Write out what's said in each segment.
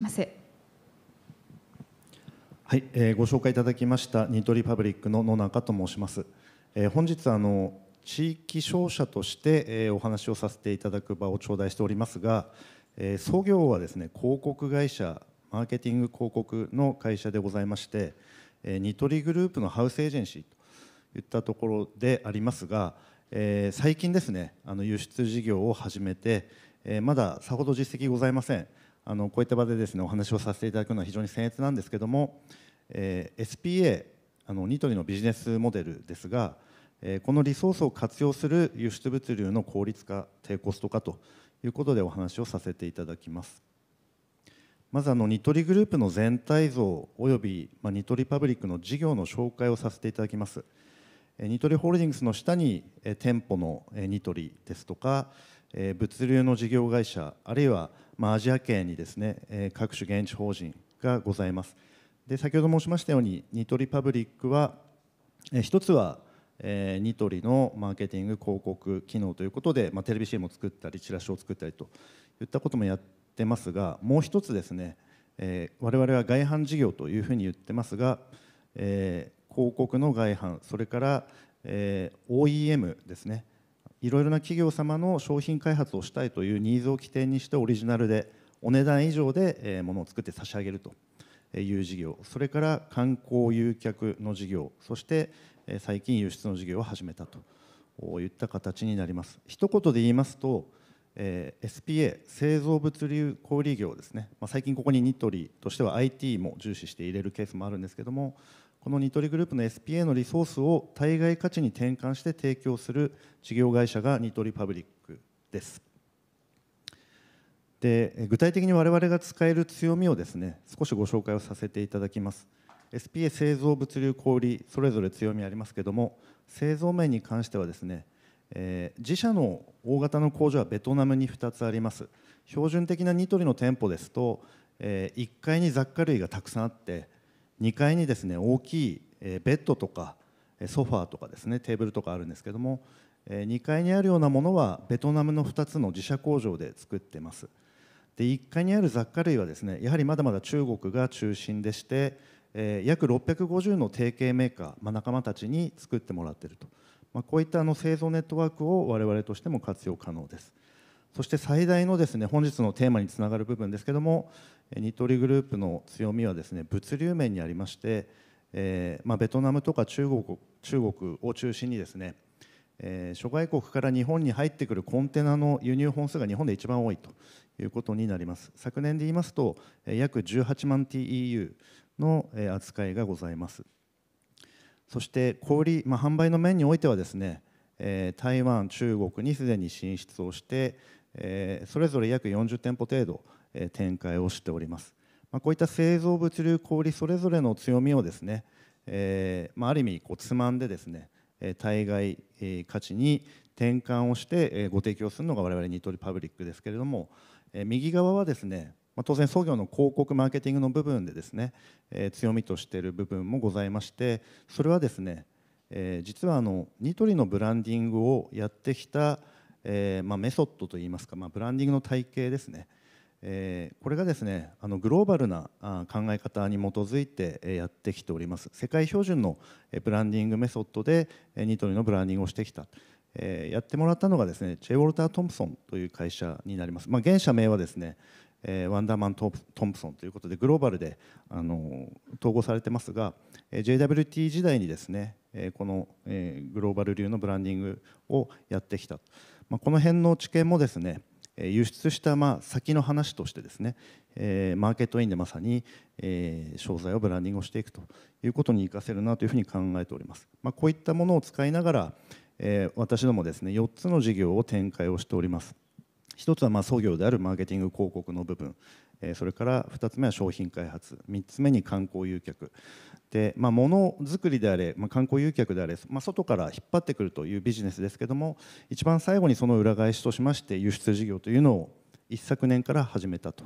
はい、えー、ご紹介いただきましたニトリパブリックの野中と申します。えー、本日あの地域商社として、えー、お話をさせていただく場を頂戴しておりますが、えー、創業はですね広告会社マーケティング広告の会社でございまして、えー、ニトリグループのハウスエージェンシーといったところでありますが、えー、最近ですねあの輸出事業を始めて、えー、まださほど実績ございません。あのこういった場でですねお話をさせていただくのは非常に僭越なんですけども、えー、SPA あのニトリのビジネスモデルですが、えー、このリソースを活用する輸出物流の効率化低コスト化ということでお話をさせていただきます。まずあのニトリグループの全体像および、まあ、ニトリパブリックの事業の紹介をさせていただきますえニトリホールディングスの下にえ店舗のえニトリですとかえ物流の事業会社あるいは、まアジア圏にですね、え各種現地法人がございますで先ほど申しましたようにニトリパブリックは、え一つは、えニトリのマーケティング広告機能ということで、まあ、テレビ CM を作ったりチラシを作ったりといったこともやってますがもう一つですね、え我々は外販事業というふうに言ってますが、え広告の外販それから、え OEM ですねいろいろな企業様の商品開発をしたいというニーズを起点にしてオリジナルでお値段以上でものを作って差し上げるという事業それから観光誘客の事業そして最近輸出の事業を始めたといった形になります一言で言いますとえ SPA 製造物流小売業ですね、まあ、最近ここにニトリとしては IT も重視して入れるケースもあるんですけどもこのニトリグループの SPA のリソースを対外価値に転換して提供する事業会社がニトリパブリックですで具体的に我々が使える強みをですね少しご紹介をさせていただきます SPA 製造物流小売それぞれ強みありますけども製造面に関してはですねえー、自社の大型の工場はベトナムに2つあります標準的なニトリの店舗ですと、えー、1階に雑貨類がたくさんあって2階にですね大きい、えー、ベッドとかソファーとかですねテーブルとかあるんですけども、えー、2階にあるようなものはベトナムの2つの自社工場で作ってますで1階にある雑貨類はですねやはりまだまだ中国が中心でして、えー、約650の提携メーカー、まあ、仲間たちに作ってもらっていると。まあ、こういったあの製造ネットワークを我々としても活用可能ですそして最大のですね本日のテーマにつながる部分ですけどもニトリグループの強みはですね物流面にありまして、えー、まあ、ベトナムとか中国中国を中心にですね、えー、諸外国から日本に入ってくるコンテナの輸入本数が日本で一番多いということになります昨年で言いますと約18万 TEU の扱いがございます。そして小売、まあ、販売の面においてはですね、えー、台湾、中国にすでに進出をして、えー、それぞれ約40店舗程度、えー、展開をしております、まあ、こういった製造物流小売それぞれの強みをですね、えまあ、ある意味こうつまんでですね対外価値に転換をしてご提供するのが我々ニトリパブリックですけれども右側はですねまあ、当然、創業の広告マーケティングの部分でですね、えー、強みとしている部分もございましてそれはですね、えー、実はあのニトリのブランディングをやってきた、えーまあ、メソッドといいますか、まあ、ブランディングの体系ですね、えー、これがですねあのグローバルな考え方に基づいてやってきております世界標準のブランディングメソッドでニトリのブランディングをしてきた。やってもらったのがですねチェイ・ウォルター・トンプソンという会社になります、まあ、現社名はですね、えー、ワンダーマント・トンプソンということでグローバルであの統合されてますが、えー、JWT 時代にですね、えー、この、えー、グローバル流のブランディングをやってきた、まあ、この辺の知見もですね輸出したまあ先の話としてですね、えー、マーケットインでまさに、えー、商材をブランディングをしていくということに生かせるなというふうに考えております。まあ、こういったものを使いながら、えー、私どもですね4つの事業を展開をしております。1つはまあ創業であるマーケティング広告の部分それから2つ目は商品開発3つ目に観光誘客で、まあ、物作りであれ、まあ、観光誘客であれ、まあ、外から引っ張ってくるというビジネスですけども一番最後にその裏返しとしまして輸出事業というのを一昨年から始めたと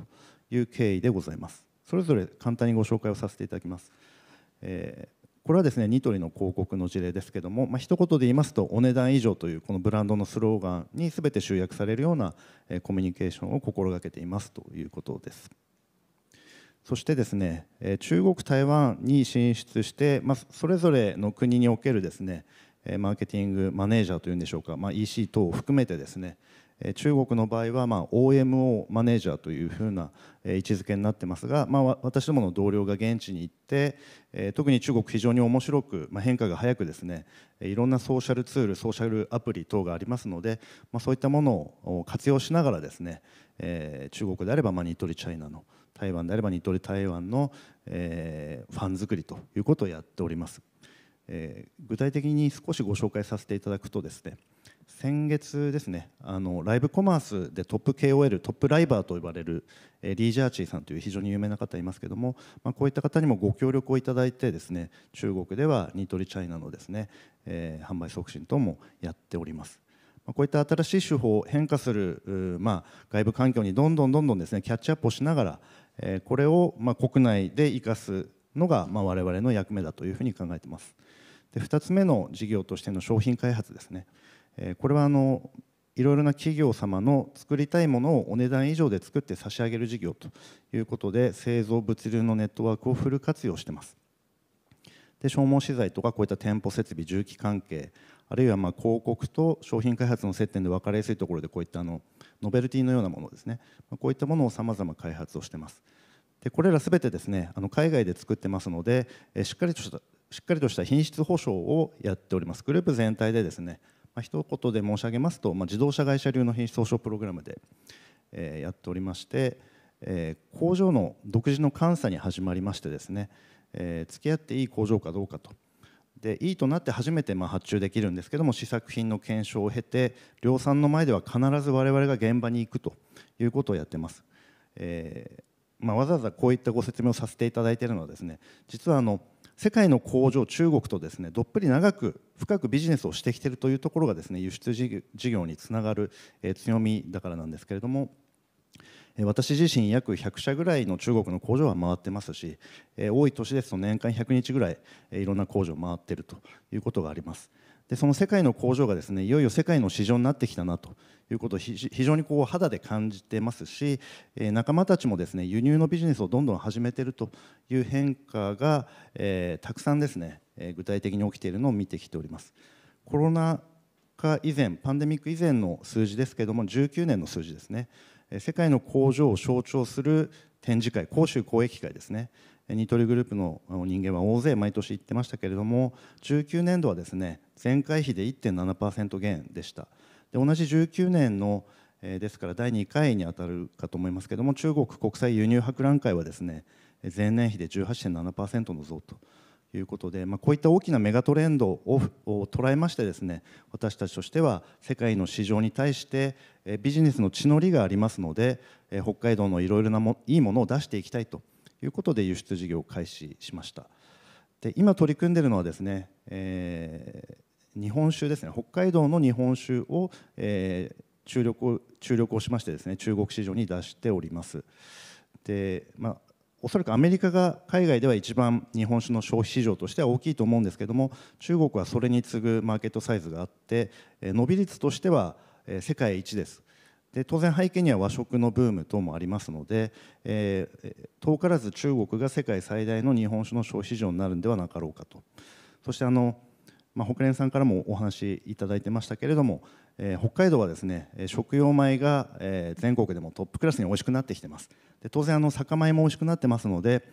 いう経緯でございますそれぞれ簡単にご紹介をさせていただきます、えーこれはですねニトリの広告の事例ですけども、まあ一言で言いますとお値段以上というこのブランドのスローガンにすべて集約されるようなコミュニケーションを心がけていますということです。そしてですね中国、台湾に進出して、まあ、それぞれの国におけるですねマーケティングマネージャーというんでしょうか、まあ、EC 等を含めてですね中国の場合は、まあ、OMO マネージャーというふうな位置づけになってますが、まあ、私どもの同僚が現地に行って、え特に中国非常に面白く、まあ、変化が早くですねいろんなソーシャルツールソーシャルアプリ等がありますので、まあ、そういったものを活用しながらですね、え中国であれば、ニトリチャイナの台湾であればニトリ台湾の、えファン作りということをやっております。え具体的に少しご紹介させていただくとですね先月ですねあのライブコマースでトップ KOL トップライバーと呼ばれるリー・ジャーチーさんという非常に有名な方いますけども、まあ、こういった方にもご協力をいただいてですね中国ではニトリチャイナのですね、えー、販売促進等もやっております。こういった新しい手法変化する、まあ、外部環境にどんどんどんどんですねキャッチアップをしながら、えー、これをまあ国内で生かすのがまあ我々の役目だというふうに考えてます。で2つ目の事業としての商品開発ですね。これはあのいろいろな企業様の作りたいものをお値段以上で作って差し上げる事業ということで製造物流のネットワークをフル活用してますで消耗資材とかこういった店舗設備重機関係あるいはま広告と商品開発の接点で分かりやすいところでこういったあのノベルティのようなものですねこういったものをさまざま開発をしてますでこれらすべてですねあの海外で作ってますのでしっかりとしたしっかりとした品質保証をやっておりますグループ全体でですねまあ、一言で申し上げますと、まあ、自動車会社流の品質保証プログラムで、えー、やっておりまして、えー、工場の独自の監査に始まりましてですね、えー、付き合っていい工場かどうかと。でいいとなって初めてまあ発注できるんですけども試作品の検証を経て量産の前では必ず我々が現場に行くということをやってます、えーまあ、わざわざこういったご説明をさせていただいているのはですね実はあの世界の工場中国とですねどっぷり長く深くビジネスをしてきているというところがですね輸出事業につながる、え強みだからなんですけれども。私自身約100社ぐらいの中国の工場は回ってますし多い年ですと年間100日ぐらいいろんな工場を回っているということがあります。でその世界の工場がですねいよいよ世界の市場になってきたなということを非常にこう肌で感じてますし、えー、仲間たちもですね輸入のビジネスをどんどん始めているという変化が、えー、たくさんですね、えー、具体的に起きているのを見てきております。コロナ禍以前パンデミック以前の数字ですけども19年の数字ですね世界の工場を象徴する展示会広州交易会ですねニトリグループの人間は大勢毎年行ってましたけれども19年度はですね前回比で1.7%減でしたで同じ19年のですから第2回に当たるかと思いますけれども中国国際輸入博覧会はですね前年比で18.7%の増ということで、まあ、こういった大きなメガトレンドを捉えましてですね私たちとしては世界の市場に対してビジネスの地の利がありますので北海道のいろいろなもいいものを出していきたいということで輸出事業を開始しました。で今取り組んでいるのはですね、えー、日本酒ですね北海道の日本酒を、えー、注力を注力をしましてですね中国市場に出しておりますで、まあ、おそらくアメリカが海外では一番日本酒の消費市場としては大きいと思うんですけども中国はそれに次ぐマーケットサイズがあって伸び率としては世界一ですで当然背景には和食のブーム等もありますので、えー、遠からず中国が世界最大の日本酒の消費市場になるんではなかろうかとそしてあの、まあ、北連さんからもお話いただいてましたけれども、えー、北海道はですね食用米が、え全国でもトップクラスに美味しくなってきてますで当然あの酒米も美味しくなってますので、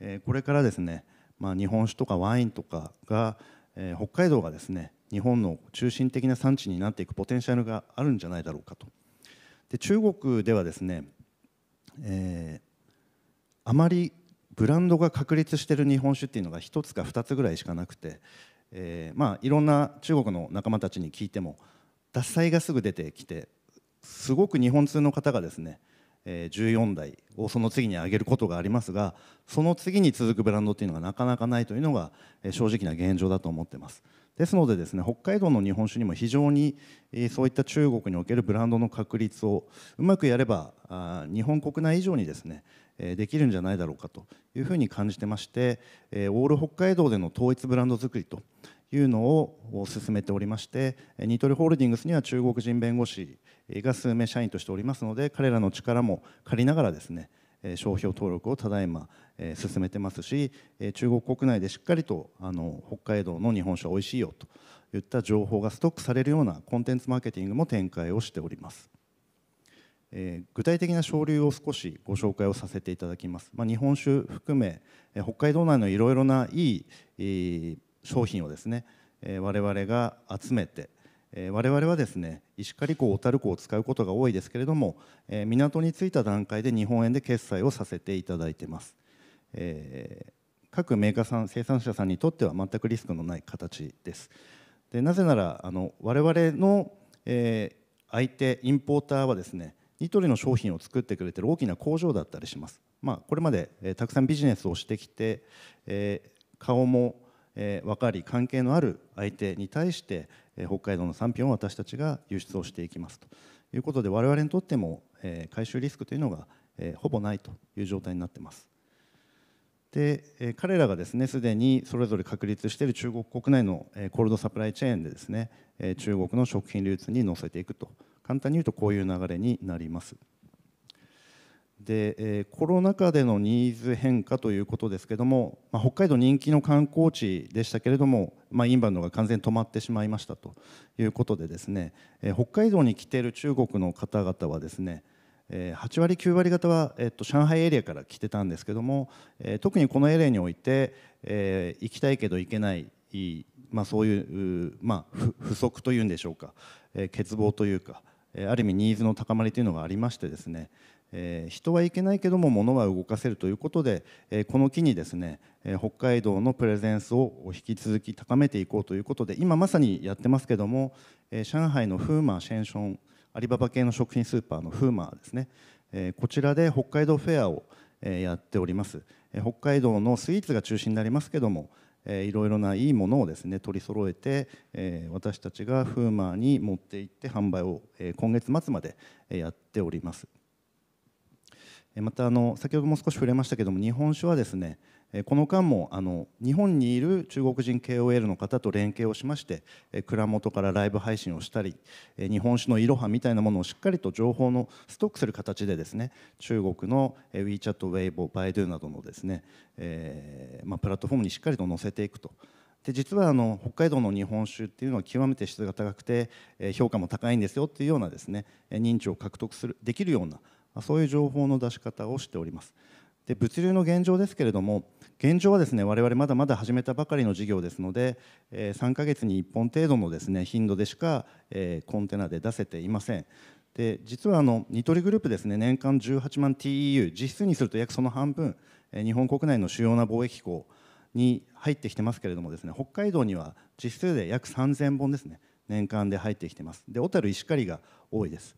えこれからですね、まあ、日本酒とかワインとかが、え北海道がですね日本の中心的な産地になっていくポテンシャルがあるんじゃないだろうかと。で中国ではですね、えー、あまりブランドが確立している日本酒っていうのが1つか2つぐらいしかなくて、えー、まあ、いろんな中国の仲間たちに聞いても脱菜がすぐ出てきてすごく日本通の方がですね14代をその次に上げることがありますがその次に続くブランドっていうのがなかなかないというのが正直な現状だと思ってます。ですのでですね北海道の日本酒にも非常に、そういった中国におけるブランドの確立をうまくやれば日本国内以上にですね、できるんじゃないだろうかというふうに感じてまして、オール北海道での統一ブランド作りというのを進めておりましてニトリホールディングスには中国人弁護士が数名社員としておりますので彼らの力も借りながらですね商標登録をただいま進めてますし中国国内でしっかりとあの北海道の日本酒はおいしいよといった情報がストックされるようなコンテンツマーケティングも展開をしております。え具体的な省流を少しご紹介をさせていただきます、まあ、日本酒含め、え北海道内のいろいろないい、商品をですね、え我々が集めて、え我々はですね石狩港小樽港を使うことが多いですけれども、え港に着いた段階で日本円で決済をさせていただいてます、え各メーカーさん生産者さんにとっては全くリスクのない形ですでなぜならあの我々の、え相手インポーターはですねニトリの商品を作ってくれてる大きな工場だったりします、まあ、これまで、えたくさんビジネスをしてきて、え顔もえ分かり関係のある相手に対して、北海道の産品を私たちが輸出をしていきますということで我々にとっても回収リスクというのがほぼないという状態になってます。で彼らがですねすでにそれぞれ確立している中国国内のコールドサプライチェーンでですね中国の食品流通に乗せていくと簡単に言うとこういう流れになります。で、えコロナ禍でのニーズ変化ということですけども、まあ、北海道人気の観光地でしたけれども、まあ、インバウンドが完全に止まってしまいましたということでですね、え北海道に来ている中国の方々はですね、え8割9割方は、えっと、上海エリアから来てたんですけども、え特にこのエリアにおいて、えー、行きたいけど行けないまあ、そういう、まあ、不足というんでしょうか、えー、欠乏というか、えある意味ニーズの高まりというのがありましてですね、え人はいけないけども物は動かせるということで、えこの機にですね、え北海道のプレゼンスを引き続き高めていこうということで今まさにやってますけども、え上海のフーマーシェンションアリババ系の食品スーパーのフーマーですね、えこちらで北海道フェアを、えやっております、え北海道のスイーツが中心になりますけども、えいろいろないいものをですね取り揃えて、え私たちがフーマーに持って行って販売を、え今月末までやっております。またあの先ほども少し触れましたけども日本酒はですねこの間もあの日本にいる中国人 KOL の方と連携をしまして蔵元からライブ配信をしたり日本酒のいろはみたいなものをしっかりと情報のストックする形でですね中国の WeChat、Weibo、Baidu などのですね、えまあ、プラットフォームにしっかりと載せていくと。で実はあの北海道の日本酒っていうのは極めて質が高くて評価も高いんですよっていうようなですね認知を獲得するできるようなそういう情報の出し方をしております。で物流の現状ですけれども現状はですね我々まだまだ始めたばかりの事業ですので、3ヶ月に1本程度のですね頻度でしか、コンテナで出せていません。で実はあのニトリグループですね年間18万 TEU 実質にすると約その半分日本国内の主要な貿易港に入ってきてますけれどもですね北海道には実数で約3000本ですね年間で入ってきてますで小樽石狩が多いです。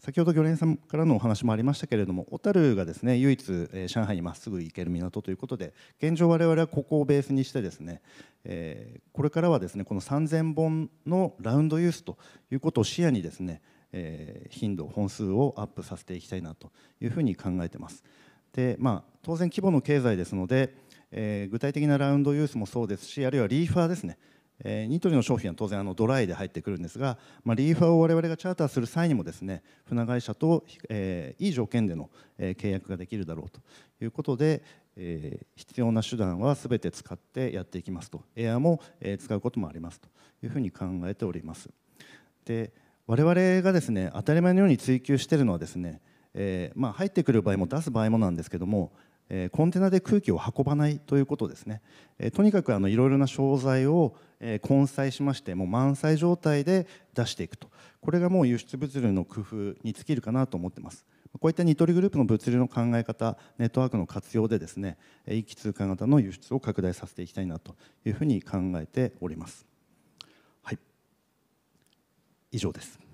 先ほど魚連さんからのお話もありましたけれども小樽がですね唯一、え上海にまっすぐ行ける港ということで現状我々はここをベースにしてですね、えこれからはですねこの3000本のラウンドユースということを視野にですね、え頻度本数をアップさせていきたいなというふうに考えてます。でまあ、当然規模の経済ですので、え具体的なラウンドユースもそうですしあるいはリーファーですねえー、ニトリの商品は当然あのドライで入ってくるんですが、まあ、リーファーを我々がチャーターする際にもですね船会社と、えー、いい条件での、えー、契約ができるだろうということで、えー、必要な手段はすべて使ってやっていきますとエアも、えー、使うこともありますというふうに考えております。で我々がですね当たり前のように追求しているのはですねえー、まあ、入ってくる場合も出す場合もなんですけども、えー、コンテナで空気を運ばないということですね、えー、とにかくあのいろいろな商材を、えー、混載しましてもう満載状態で出していくとこれがもう輸出物流の工夫に尽きるかなと思ってます。こういったニトリグループの物流の考え方、ネットワークの活用でですね、一気通貨型の輸出を拡大させていきたいなというふうに考えております。はい、以上です。